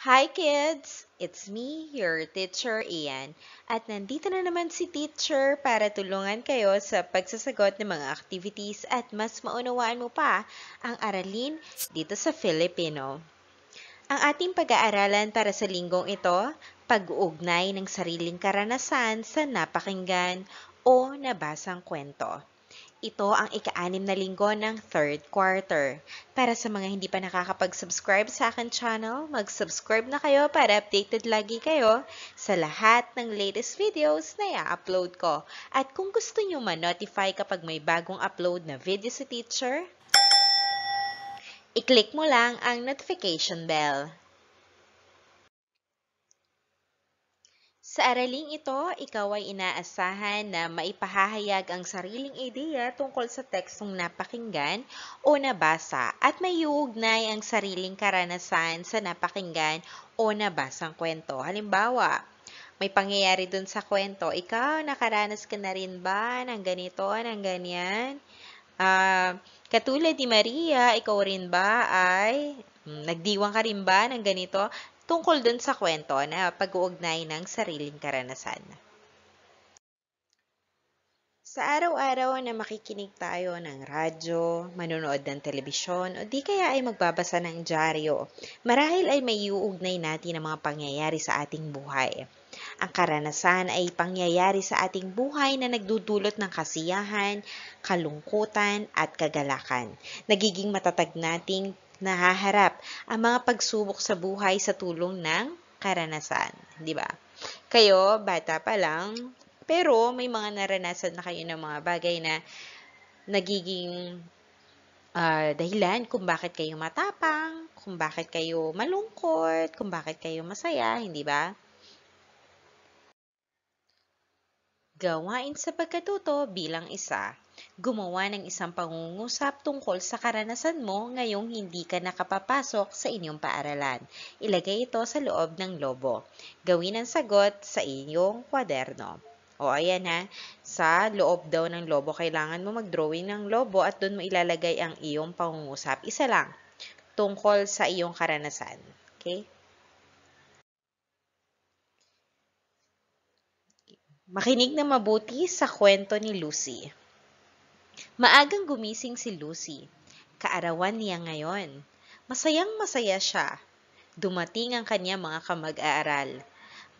Hi kids! It's me, your teacher Ian. At nandito na naman si teacher para tulungan kayo sa pagsasagot ng mga activities at mas maunawaan mo pa ang aralin dito sa Filipino. Ang ating pag-aaralan para sa linggong ito, pag-uugnay ng sariling karanasan sa napakinggan o nabasang kwento. Ito ang ika-anim na linggo ng third quarter. Para sa mga hindi pa nakakapag-subscribe sa akin channel, mag-subscribe na kayo para updated lagi kayo sa lahat ng latest videos na i-upload ko. At kung gusto nyo ma-notify kapag may bagong upload na video si teacher, i-click mo lang ang notification bell. Sa araling ito, ikaw ay inaasahan na maipahahayag ang sariling ideya tungkol sa tekstong napakinggan o nabasa at may ang sariling karanasan sa napakinggan o nabasang kwento. Halimbawa, may pangyayari dun sa kwento, ikaw nakaranas ka na rin ba ng ganito, ng ganyan? Uh, katulad ni Maria, ikaw rin ba ay hmm, nagdiwang ka rin ba ng ganito? tungkol dun sa kwento na pag-uugnay ng sariling karanasan. Sa araw-araw na makikinig tayo ng radyo, manonood ng telebisyon, o di kaya ay magbabasa ng dyaryo, marahil ay may iuugnay natin ang mga pangyayari sa ating buhay. Ang karanasan ay pangyayari sa ating buhay na nagdudulot ng kasiyahan, kalungkutan, at kagalakan. Nagiging matatag nating nahaharap ang mga pagsubok sa buhay sa tulong ng karanasan, di ba? Kayo, bata pa lang, pero may mga naranasan na kayo ng mga bagay na nagiging uh, dahilan kung bakit kayo matapang, kung bakit kayo malungkot, kung bakit kayo masaya, hindi ba? Gawain sa pagkatuto bilang isa. Gumawa ng isang pangungusap tungkol sa karanasan mo ngayong hindi ka nakapapasok sa inyong paaralan. Ilagay ito sa loob ng lobo. Gawin ang sagot sa inyong kwaderno. O ayan ha, sa loob daw ng lobo, kailangan mo mag-drawing ng lobo at doon mo ilalagay ang iyong pangungusap. Isa lang, tungkol sa iyong karanasan. Okay? Makinig na mabuti sa kwento ni Lucy. Maagang gumising si Lucy. Kaarawan niya ngayon. Masayang masaya siya. Dumating ang kanya mga kamag-aaral.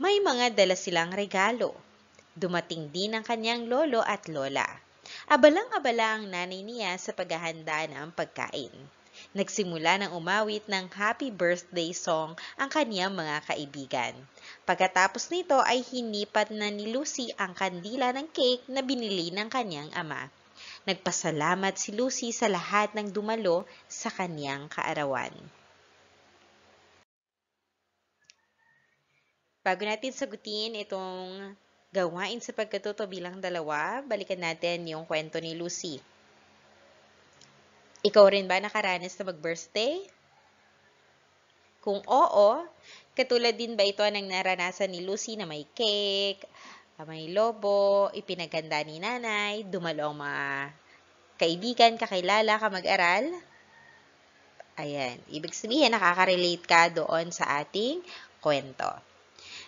May mga dala silang regalo. Dumating din ang kanyang lolo at lola. Abalang-abala ang nanay niya sa paghahanda ng pagkain. Nagsimula ng umawit ng happy birthday song ang kaniyang mga kaibigan. Pagkatapos nito ay hinipat na ni Lucy ang kandila ng cake na binili ng kaniyang ama. Nagpasalamat si Lucy sa lahat ng dumalo sa kaniyang kaarawan. Bago natin sagutin itong gawain sa pagkatuto bilang dalawa, balikan natin yung kwento ni Lucy. Ikaw rin ba nakaranas na mag-birthday? Kung oo, katulad din ba ito ng naranasan ni Lucy na may cake, ah, may lobo, ipinaganda ni nanay, dumalo ang mga kaibigan, kakilala, kamag-aral? Ayan, ibig sabihin nakaka-relate ka doon sa ating kwento.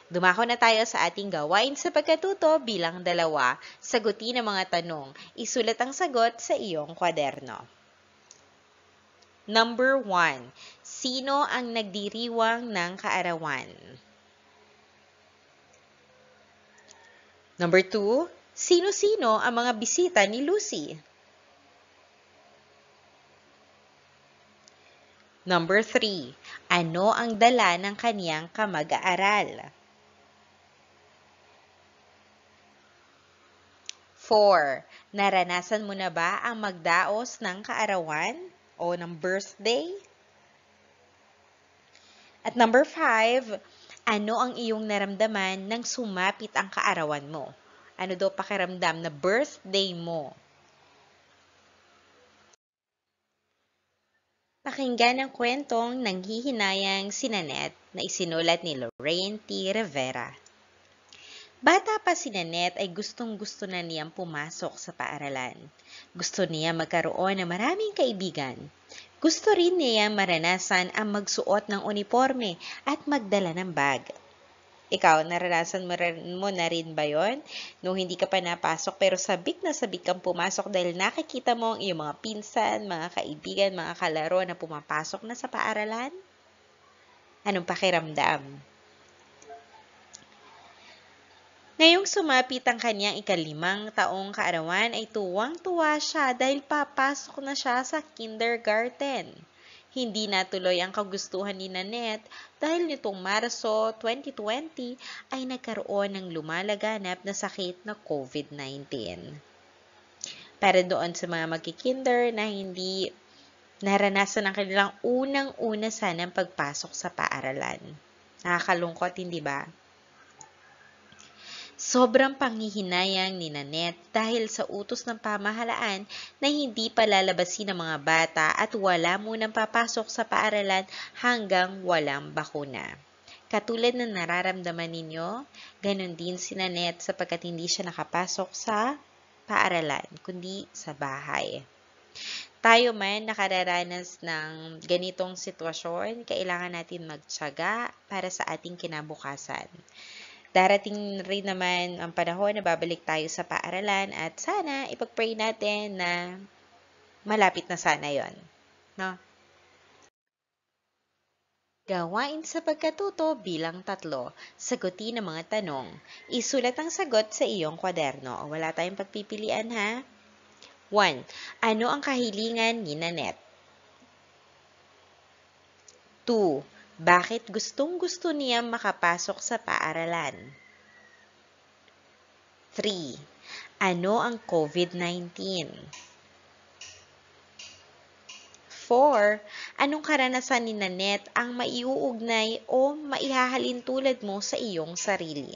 Dumako na tayo sa ating gawain sa pagkatuto bilang dalawa. Sagutin ang mga tanong. Isulat ang sagot sa iyong kwaderno. Number 1. Sino ang nagdiriwang ng kaarawan? Number 2. Sino-sino ang mga bisita ni Lucy? Number 3. Ano ang dala ng kaniyang kamag-aaral? 4. Naranasan mo na ba ang magdaos ng kaarawan? o ng birthday. At number five, ano ang iyong naramdaman nang sumapit ang kaarawan mo? Ano daw pakiramdam na birthday mo? Pakinggan ang kwentong nanghihinayang sinanet na isinulat ni Lorraine T. Rivera. Bata pa si Nanette ay gustong-gusto na niyang pumasok sa paaralan. Gusto niya magkaroon ng maraming kaibigan. Gusto rin niya maranasan ang magsuot ng uniforme at magdala ng bag. Ikaw, naranasan mo na rin ba yon? Nung hindi ka pa napasok pero sabik na sabik kang pumasok dahil nakikita mo ang iyong mga pinsan, mga kaibigan, mga kalaro na pumapasok na sa paaralan? Anong pakiramdam? Ngayong sumapit ang kanyang ikalimang taong kaarawan ay tuwang-tuwa siya dahil papasok na siya sa kindergarten. Hindi natuloy ang kagustuhan ni Nanette dahil nitong Marso 2020 ay nagkaroon ng lumalaganap na sakit na COVID-19. Para doon sa mga magkikinder na hindi naranasan ang kanilang unang-una sanang pagpasok sa paaralan. Nakakalungkot, hindi ba? Sobrang pangihinayang ni Nanette dahil sa utos ng pamahalaan na hindi palalabasin ng mga bata at wala munang papasok sa paaralan hanggang walang bakuna. Katulad ng nararamdaman ninyo, ganun din si Nanette sapagkat hindi siya nakapasok sa paaralan, kundi sa bahay. Tayo man nakararanas ng ganitong sitwasyon, kailangan natin magtyaga para sa ating kinabukasan. Darating rin naman ang panahon na babalik tayo sa paaralan at sana ipag-pray natin na malapit na sana yon. No? Gawain sa pagkatuto bilang tatlo. Sagutin ang mga tanong. Isulat ang sagot sa iyong kwaderno. Wala tayong pagpipilian ha. 1. Ano ang kahilingan ni Nanette? 2. Bakit gustong gusto niya makapasok sa paaralan? 3. Ano ang COVID-19? 4. Anong karanasan ni Nanette ang maiuugnay o maihahalin tulad mo sa iyong sarili?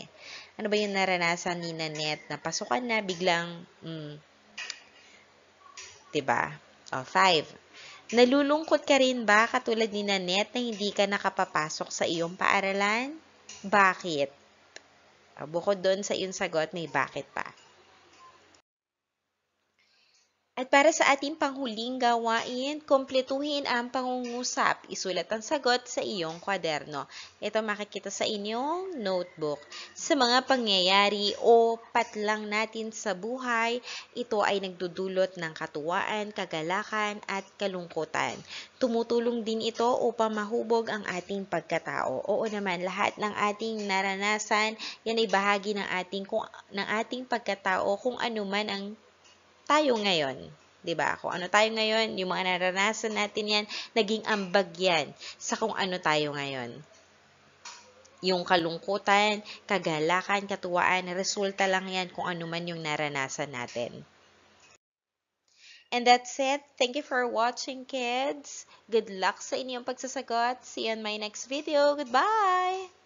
Ano ba yung naranasan ni Nanette na pasukan na biglang, mm, 'di ba? O, 5 Nalulungkot ka rin ba katulad ni Nanette na hindi ka nakapapasok sa iyong paaralan? Bakit? Ah, bukod doon sa iyong sagot, may bakit pa para sa ating panghuling gawain, kumpletuhin ang pangungusap. Isulat ang sagot sa iyong kwaderno. Ito makikita sa inyong notebook. Sa mga pangyayari o patlang natin sa buhay, ito ay nagdudulot ng katuwaan, kagalakan at kalungkutan. Tumutulong din ito upang mahubog ang ating pagkatao. Oo naman, lahat ng ating naranasan, yan ay bahagi ng ating, kung, ng ating pagkatao kung ano man ang tayo ngayon. 'di ba? Kung ano tayo ngayon, yung mga naranasan natin 'yan, naging ambag 'yan sa kung ano tayo ngayon. Yung kalungkutan, kagalakan, katuwaan, resulta lang 'yan kung ano man yung naranasan natin. And that's it. Thank you for watching, kids. Good luck sa inyong pagsasagot. See you on my next video. Goodbye!